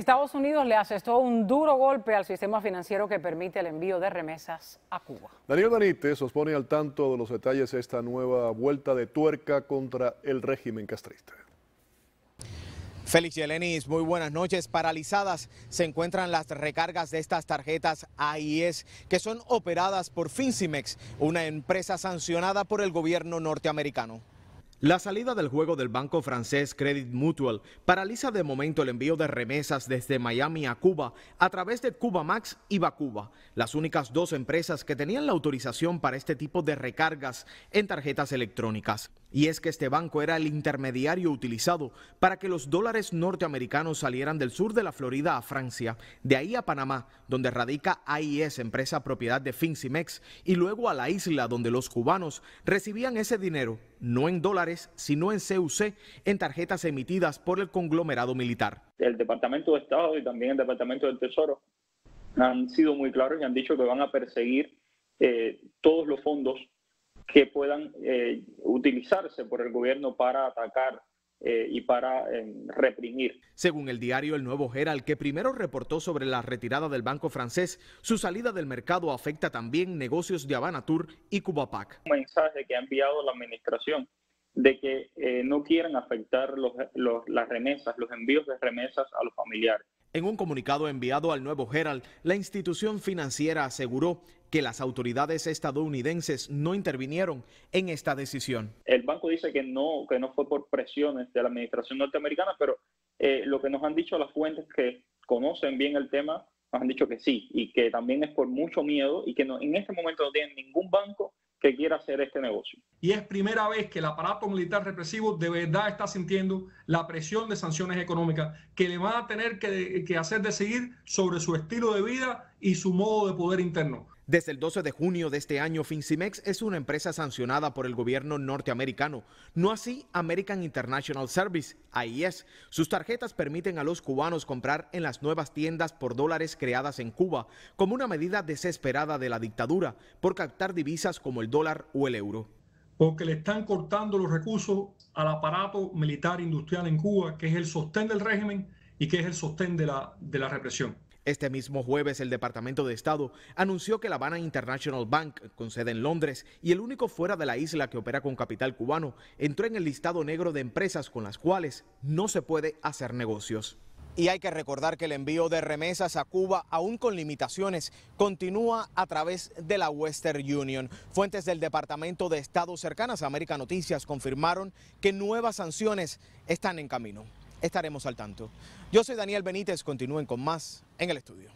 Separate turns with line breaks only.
Estados Unidos le asestó un duro golpe al sistema financiero que permite el envío de remesas a Cuba.
Daniel Danites os pone al tanto de los detalles de esta nueva vuelta de tuerca contra el régimen castrista. Félix Yelenis, muy buenas noches. Paralizadas se encuentran las recargas de estas tarjetas AIS que son operadas por Fincimex, una empresa sancionada por el gobierno norteamericano. La salida del juego del banco francés Credit Mutual paraliza de momento el envío de remesas desde Miami a Cuba a través de Cubamax y Bacuba, las únicas dos empresas que tenían la autorización para este tipo de recargas en tarjetas electrónicas. Y es que este banco era el intermediario utilizado para que los dólares norteamericanos salieran del sur de la Florida a Francia, de ahí a Panamá, donde radica AIS, empresa propiedad de Fincimex, y luego a la isla donde los cubanos recibían ese dinero, no en dólares, sino en CUC, en tarjetas emitidas por el conglomerado militar.
El Departamento de Estado y también el Departamento del Tesoro han sido muy claros y han dicho que van a perseguir eh, todos los fondos que puedan eh, utilizarse por el gobierno para atacar eh, y para eh,
reprimir. Según el diario El Nuevo Herald, que primero reportó sobre la retirada del banco francés, su salida del mercado afecta también negocios de Habana Tour y Cubapac.
Un mensaje que ha enviado la administración de que no quieren afectar las remesas, los envíos de remesas a los familiares.
En un comunicado enviado al Nuevo Herald, la institución financiera aseguró que las autoridades estadounidenses no intervinieron en esta decisión.
El banco dice que no, que no fue por presiones de la administración norteamericana, pero eh, lo que nos han dicho las fuentes que conocen bien el tema, nos han dicho que sí, y que también es por mucho miedo y que en este momento no tienen ningún banco que quiera hacer este negocio. Y es primera vez que el aparato militar represivo de verdad está sintiendo la presión de sanciones económicas que le van a tener
que hacer decidir sobre su estilo de vida y su modo de poder interno. Desde el 12 de junio de este año, FinCimex es una empresa sancionada por el gobierno norteamericano, no así American International Service, es Sus tarjetas permiten a los cubanos comprar en las nuevas tiendas por dólares creadas en Cuba, como una medida desesperada de la dictadura por captar divisas como el dólar o el euro.
Porque le están cortando los recursos al aparato militar industrial en Cuba, que es el sostén del régimen y que es el sostén
de la represión. Este mismo jueves el Departamento de Estado anunció que la Habana International Bank, con sede en Londres y el único fuera de la isla que opera con capital cubano, entró en el listado negro de empresas con las cuales no se puede hacer negocios. Y hay que recordar que el envío de remesas a Cuba, aún con limitaciones, continúa a través de la Western Union. Fuentes del Departamento de Estado cercanas a América Noticias confirmaron que nuevas sanciones están en camino estaremos al tanto. Yo soy Daniel Benítez, continúen con más en el estudio.